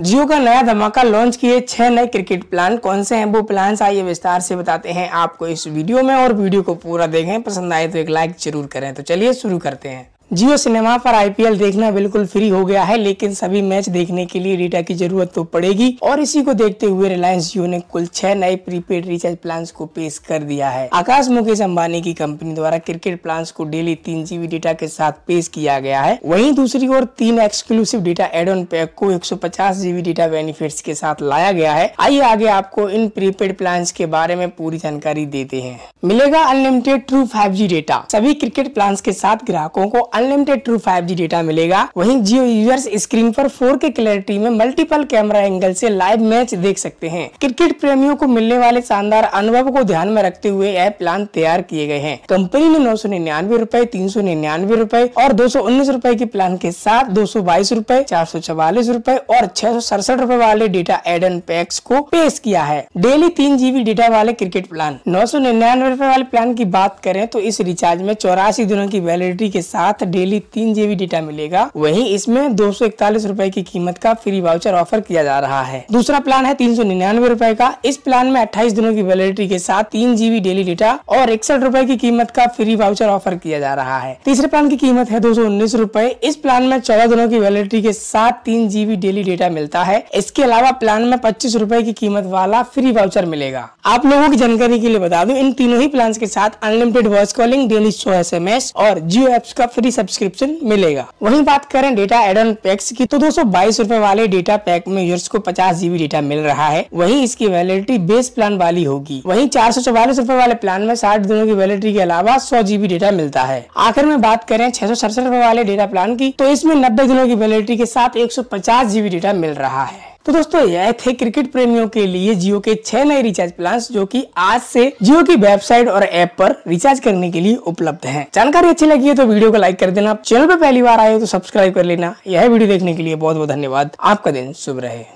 जियो का नया धमाका लॉन्च किए छह नए क्रिकेट प्लान कौन से हैं वो प्लान्स आइए विस्तार से बताते हैं आपको इस वीडियो में और वीडियो को पूरा देखें पसंद आए तो एक लाइक जरूर करें तो चलिए शुरू करते हैं जियो सिनेमा पर आईपीएल देखना बिल्कुल फ्री हो गया है लेकिन सभी मैच देखने के लिए डेटा की जरूरत तो पड़ेगी और इसी को देखते हुए रिलायंस जियो ने कुल छह नए प्रीपेड रिचार्ज प्लान को पेश कर दिया है आकाश मुकेश अम्बानी की कंपनी द्वारा क्रिकेट प्लान को डेली तीन जीबी डेटा के साथ पेश किया गया है वही दूसरी ओर तीन exclusive data add on pack को एक जीबी डेटा बेनिफिट के साथ लाया गया है आइए आगे आपको इन प्रीपेड प्लान के बारे में पूरी जानकारी देते हैं मिलेगा अनलिमिटेड ट्रू फाइव डेटा सभी क्रिकेट प्लान के साथ ग्राहकों को अनलिमिटेड ट्रू फाइव डेटा मिलेगा वहीं जियो यूजर्स स्क्रीन पर 4K क्लैरिटी में मल्टीपल कैमरा एंगल से लाइव मैच देख सकते हैं क्रिकेट प्रेमियों को मिलने वाले शानदार अनुभव को ध्यान में रखते हुए यह प्लान तैयार किए गए हैं कंपनी ने नौ सौ निन्यानवे रूपए तीन सौ निन्यानवे रूपए और दो सौ उन्नीस रूपए के प्लान के साथ दो सौ बाईस रूपए चार सौ चवालीस रूपए और छह सौ सड़सठ रूपए वाले डेटा एड एन पैक्स को पेश किया है डेली तीन जीबी डेटा वाले क्रिकेट प्लान नौ सौ निन्यानवे रूपए वाले प्लान की बात करें तो इस रिचार्ज में चौरासी दिनों की वैलिडिटी के साथ डेली तीन जीबी डेटा मिलेगा वहीं इसमें दो सौ इकतालीस रूपए की कीमत का फ्री वाउचर ऑफर किया जा रहा है दूसरा प्लान है तीन सौ निन्यानवे रूपए का इस प्लान में अट्ठाईस दिनों की वैलिडिटी के साथ तीन जीबी डेली डेटा और इकसठ रूपए की कीमत का फ्री वाउचर ऑफर किया जा रहा है तीसरे प्लान की कीमत है दो सौ उन्नीस रूपए इस प्लान में चौदह दिनों की वैलिडिटी के साथ तीन जीबी डेली डेटा मिलता है इसके अलावा प्लान में पच्चीस रूपए की कीमत वाला फ्री वाउचर मिलेगा आप लोगों की जानकारी के लिए बता दूं इन तीनों ही प्लान के साथ अनलिमिटेड वॉइस कॉलिंग डेली सो एस और जियो एप्स का फ्री सब्सक्रिप्शन मिलेगा वहीं बात करें डेटा एड ऑन पैक्स की तो दो सौ वाले डेटा पैक में यूर्स को पचास जीबी डेटा मिल रहा है वही इसकी वैलिडिटी बेस प्लान वाली होगी वही चार सौ वाले प्लान में साठ दिनों की वैलिडिटी के अलावा सौ जीबी डेटा मिलता है आखिर में बात करें छह सौ वाले डेटा प्लान की तो इसमें नब्बे दिनों की वैलिडिटी के साथ एक सौ पचास जीबी डेटा मिल रहा है तो दोस्तों यह थे क्रिकेट प्रेमियों के लिए जियो के छह नए रिचार्ज प्लान जो कि आज से जियो की वेबसाइट और ऐप पर रिचार्ज करने के लिए उपलब्ध हैं। जानकारी अच्छी लगी है तो वीडियो को लाइक कर देना चैनल पर पहली बार आए हो तो सब्सक्राइब कर लेना यह वीडियो देखने के लिए बहुत बहुत धन्यवाद आपका दिन शुभ रहे